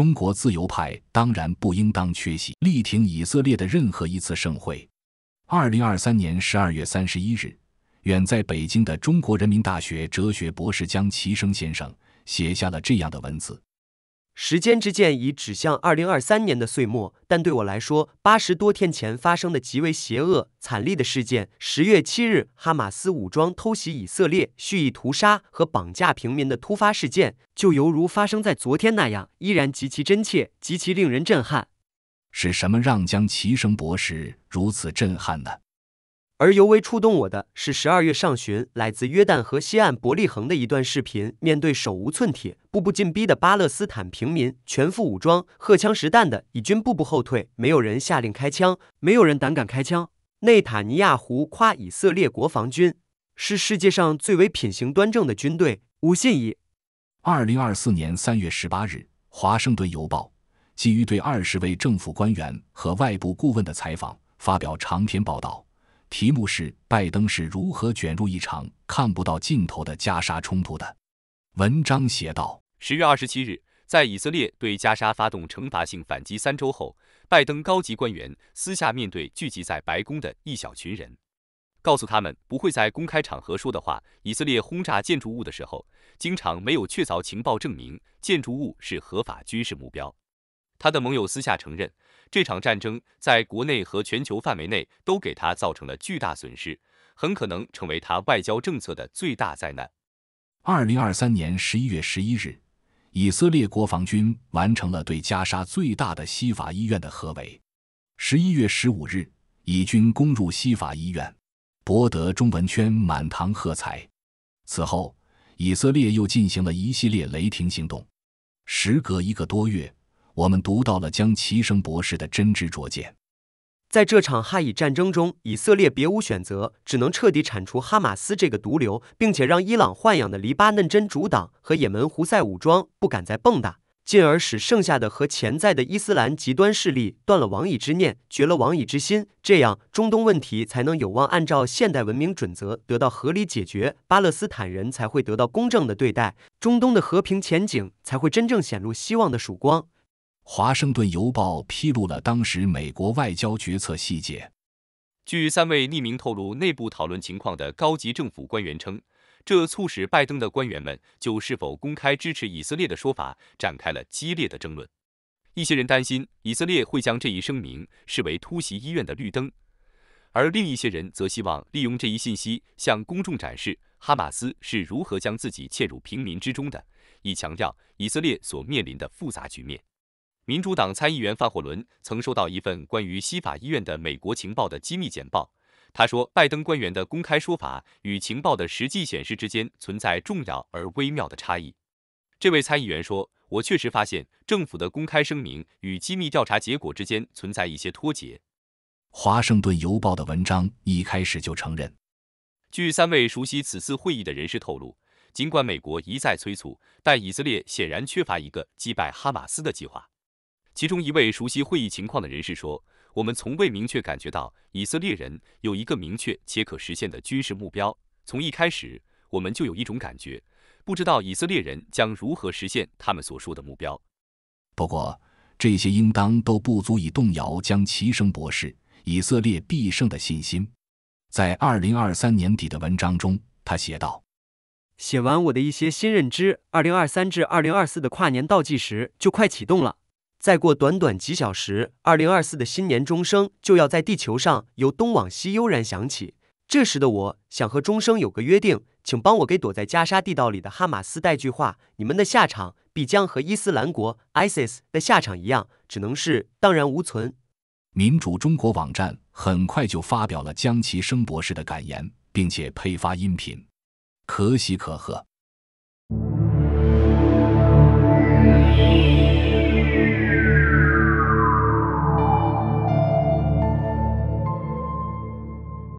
中国自由派当然不应当缺席，力挺以色列的任何一次盛会。二零二三年十二月三十一日，远在北京的中国人民大学哲学博士江齐生先生写下了这样的文字。时间之箭已指向二零二三年的岁末，但对我来说，八十多天前发生的极为邪恶、惨烈的事件——十月七日哈马斯武装偷袭以色列、蓄意屠杀和绑架平民的突发事件，就犹如发生在昨天那样，依然极其真切、极其令人震撼。是什么让江奇生博士如此震撼呢？而尤为触动我的是十二月上旬，来自约旦河西岸伯利恒的一段视频。面对手无寸铁、步步紧逼的巴勒斯坦平民，全副武装、荷枪实弹的以军步步后退，没有人下令开枪，没有人胆敢开枪。内塔尼亚胡夸以色列国防军是世界上最为品行端正的军队。无信义，二零二四年三月十八日，《华盛顿邮报》基于对二十位政府官员和外部顾问的采访，发表长篇报道。题目是拜登是如何卷入一场看不到尽头的加沙冲突的？文章写道：十月二十七日，在以色列对加沙发动惩罚性反击三周后，拜登高级官员私下面对聚集在白宫的一小群人，告诉他们不会在公开场合说的话。以色列轰炸建筑物的时候，经常没有确凿情报证明建筑物是合法军事目标。他的盟友私下承认，这场战争在国内和全球范围内都给他造成了巨大损失，很可能成为他外交政策的最大灾难。二零二三年十一月十一日，以色列国防军完成了对加沙最大的西法医院的合围。十一月十五日，以军攻入西法医院，博得中文圈满堂喝彩。此后，以色列又进行了一系列雷霆行动。时隔一个多月。我们读到了江其生博士的真知灼见。在这场哈以战争中，以色列别无选择，只能彻底铲除哈马斯这个毒瘤，并且让伊朗豢养的黎巴嫩真主党和也门胡塞武装不敢再蹦跶，进而使剩下的和潜在的伊斯兰极端势力断了王以之念，绝了王以之心。这样，中东问题才能有望按照现代文明准则得到合理解决，巴勒斯坦人才会得到公正的对待，中东的和平前景才会真正显露希望的曙光。《华盛顿邮报》披露了当时美国外交决策细节。据三位匿名透露内部讨论情况的高级政府官员称，这促使拜登的官员们就是否公开支持以色列的说法展开了激烈的争论。一些人担心以色列会将这一声明视为突袭医院的绿灯，而另一些人则希望利用这一信息向公众展示哈马斯是如何将自己嵌入平民之中的，以强调以色列所面临的复杂局面。民主党参议员范霍伦曾收到一份关于西法医院的美国情报的机密简报。他说，拜登官员的公开说法与情报的实际显示之间存在重要而微妙的差异。这位参议员说：“我确实发现政府的公开声明与机密调查结果之间存在一些脱节。”《华盛顿邮报》的文章一开始就承认，据三位熟悉此次会议的人士透露，尽管美国一再催促，但以色列显然缺乏一个击败哈马斯的计划。其中一位熟悉会议情况的人士说：“我们从未明确感觉到以色列人有一个明确且可实现的军事目标。从一开始，我们就有一种感觉，不知道以色列人将如何实现他们所说的目标。不过，这些应当都不足以动摇将齐生博士以色列必胜的信心。”在二零二三年底的文章中，他写道：“写完我的一些新认知，二零二三至二零二四的跨年倒计时就快启动了。”再过短短几小时，二零二四的新年钟声就要在地球上由东往西悠然响起。这时的我想和钟声有个约定，请帮我给躲在加沙地道里的哈马斯带句话：你们的下场必将和伊斯兰国 （ISIS） 的下场一样，只能是荡然无存。民主中国网站很快就发表了江其生博士的感言，并且配发音频，可喜可贺。